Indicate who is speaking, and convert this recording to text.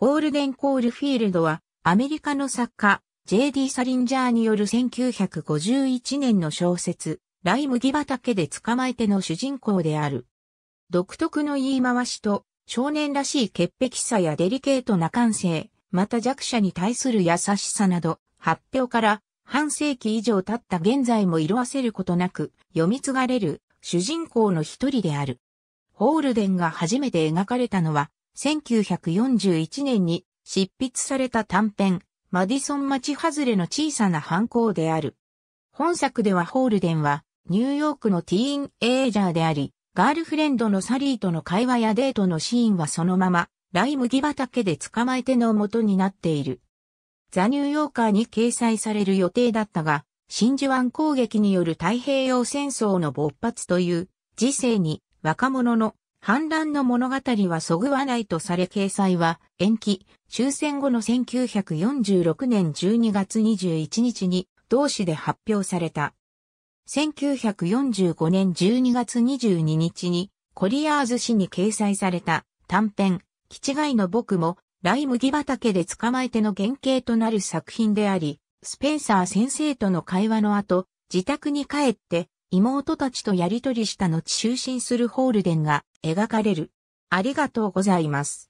Speaker 1: ホール
Speaker 2: デン・コールフィールドは、アメリカの作家、J.D. サリンジャーによる1951年の小説、ライ麦畑で捕まえての主人公である。独特の言い回しと、少年らしい潔癖さやデリケートな感性、また弱者に対する優しさなど、発表から半世紀以上経った現在も色あせることなく、読み継がれる主人公の一人である。ホールデンが初めて描かれたのは、1941年に執筆された短編、マディソン町外れの小さな犯行である。本作ではホールデンは、ニューヨークのティーンエイジャーであり、ガールフレンドのサリーとの会話やデートのシーンはそのまま、ライ麦畑で捕まえての元になっている。ザ・ニューヨーカーに掲載される予定だったが、真珠湾攻撃による太平洋戦争の勃発という、時世に若者の反乱の物語はそぐわないとされ掲載は延期、終戦後の1946年12月21日に同紙で発表された。1945年12月22日にコリアーズ誌に掲載された短編、キチガイの僕も、ライ麦畑で捕まえての原型となる作品であり、スペンサー先生との会話の後、自宅に帰って妹たちとやりとりした後就寝するホールデンが描かれる。ありがとうございます。